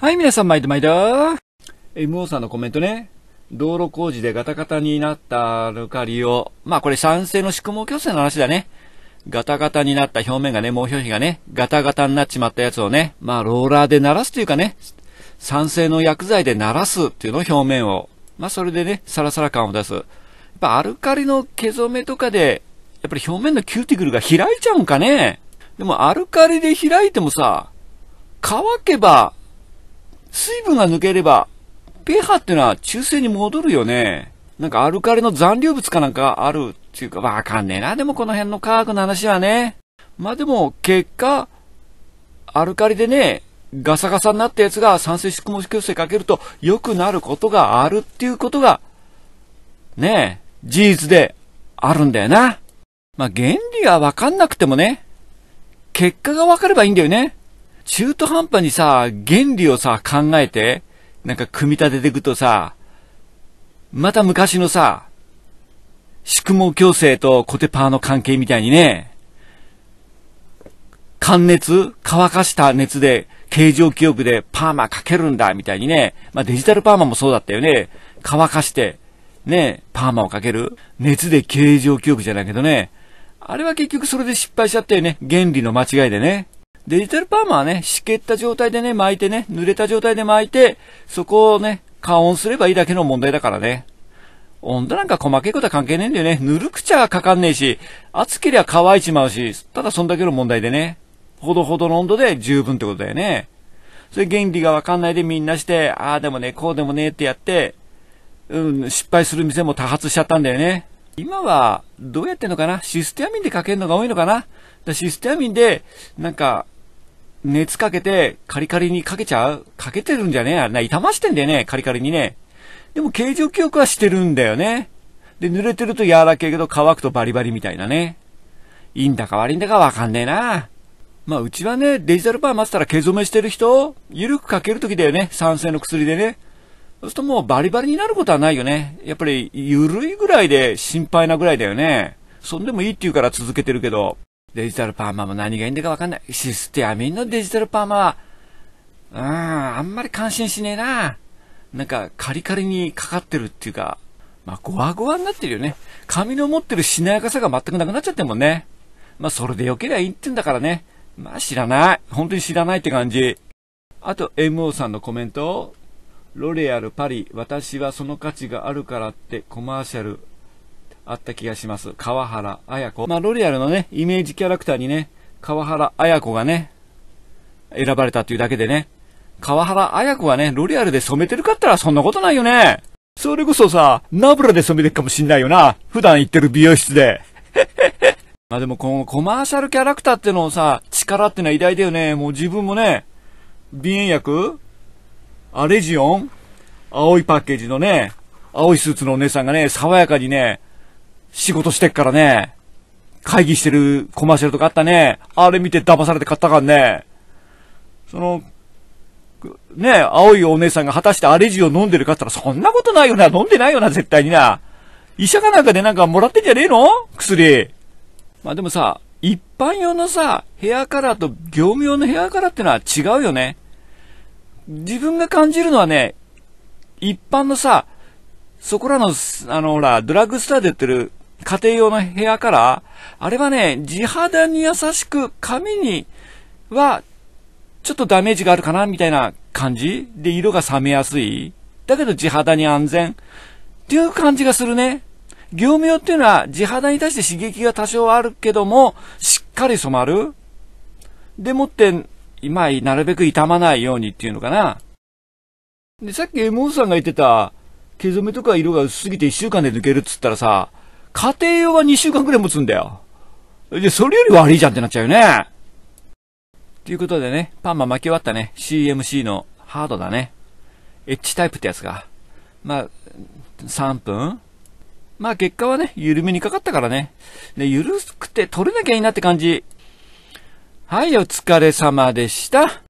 はい、皆さん、毎度毎度。MO さんのコメントね。道路工事でガタガタになったアルカリを、まあこれ酸性の宿毛矯正の話だね。ガタガタになった表面がね、毛表皮がね、ガタガタになっちまったやつをね、まあローラーで鳴らすというかね、酸性の薬剤で鳴らすっていうの表面を。まあそれでね、サラサラ感を出す。やっぱアルカリの毛染めとかで、やっぱり表面のキューティクルが開いちゃうんかね。でもアルカリで開いてもさ、乾けば水分が抜ければ、pH っていうのは中性に戻るよね。なんかアルカリの残留物かなんかあるっていうか、わかんねえな。でもこの辺の科学の話はね。まあでも、結果、アルカリでね、ガサガサになったやつが酸性宿毛矯正かけると良くなることがあるっていうことが、ねえ、事実であるんだよな。まあ原理はわかんなくてもね、結果がわかればいいんだよね。中途半端にさ、原理をさ、考えて、なんか組み立てていくとさ、また昔のさ、宿毛矯正とコテパーの関係みたいにね、寒熱、乾かした熱で、形状記憶でパーマかけるんだ、みたいにね。まあ、デジタルパーマもそうだったよね。乾かして、ね、パーマをかける。熱で形状記憶じゃないけどね。あれは結局それで失敗しちゃったよね。原理の間違いでね。デジタルパーマはね、湿気った状態でね、巻いてね、濡れた状態で巻いて、そこをね、加温すればいいだけの問題だからね。温度なんか細けいことは関係ねえんだよね。ぬるくちゃかかんねえし、暑けりゃ乾いちまうし、ただそんだけの問題でね。ほどほどの温度で十分ってことだよね。それ原理がわかんないでみんなして、ああでもね、こうでもねえってやって、うん、失敗する店も多発しちゃったんだよね。今は、どうやってんのかなシステアミンでかけるのが多いのかなだシステミンで、なんか、熱かけて、カリカリにかけちゃうかけてるんじゃねえやな。痛ましてんだよね、カリカリにね。でも形状記憶はしてるんだよね。で、濡れてると柔らけえけど乾くとバリバリみたいなね。いいんだか悪いんだかわかんねえな。まあ、うちはね、デジタルパー待ってたら毛染めしてる人、ゆるくかけるときだよね、酸性の薬でね。そうするともうバリバリになることはないよね。やっぱり、ゆるいぐらいで心配なぐらいだよね。そんでもいいって言うから続けてるけど。デジタルパーマも何がいいんだかわかんない。システアミンのデジタルパーマは、うん、あんまり感心しねえな。なんか、カリカリにかかってるっていうか、まあ、ゴワゴワになってるよね。髪の持ってるしなやかさが全くなくなっちゃってもんね。まあ、それで良けりゃいいって言うんだからね。まあ、知らない。本当に知らないって感じ。あと、MO さんのコメント。ロレアルパリ、私はその価値があるからってコマーシャルあった気がします。川原綾子。まあ、ロリアルのね、イメージキャラクターにね、川原綾子がね、選ばれたっていうだけでね、川原綾子はね、ロリアルで染めてるかったらそんなことないよね。それこそさ、ナブラで染めてるかもしんないよな。普段行ってる美容室で。まあでもこのコマーシャルキャラクターってのをさ、力ってのは偉大だよね。もう自分もね、鼻炎薬アレジオン青いパッケージのね、青いスーツのお姉さんがね、爽やかにね、仕事してっからね。会議してるコマーシャルとかあったね。あれ見て騙されて買ったからね。その、ね青いお姉さんが果たしてアレジを飲んでるかって言ったら、そんなことないよな。飲んでないよな、絶対にな。医者かなんかでなんかもらってんじゃねえの薬。まあでもさ、一般用のさ、ヘアカラーと業務用のヘアカラーってのは違うよね。自分が感じるのはね、一般のさ、そこらの、あの、ほら、ドラッグスターで売ってる家庭用の部屋から、あれはね、地肌に優しく、髪には、ちょっとダメージがあるかな、みたいな感じで、色が冷めやすい。だけど地肌に安全。っていう感じがするね。業務用っていうのは、地肌に対して刺激が多少あるけども、しっかり染まる。でもって、今、なるべく傷まないようにっていうのかな。で、さっきエモさんが言ってた、毛染めとか色が薄すぎて1週間で抜けるっつったらさ、家庭用は2週間くらい持つんだよ。で、それより悪いじゃんってなっちゃうよね。ということでね、パンマ巻き終わったね、CMC のハードだね。エッジタイプってやつが。まあ、3分まあ結果はね、緩めにかかったからね。で、緩くて取れなきゃいいなって感じ。はい、お疲れ様でした。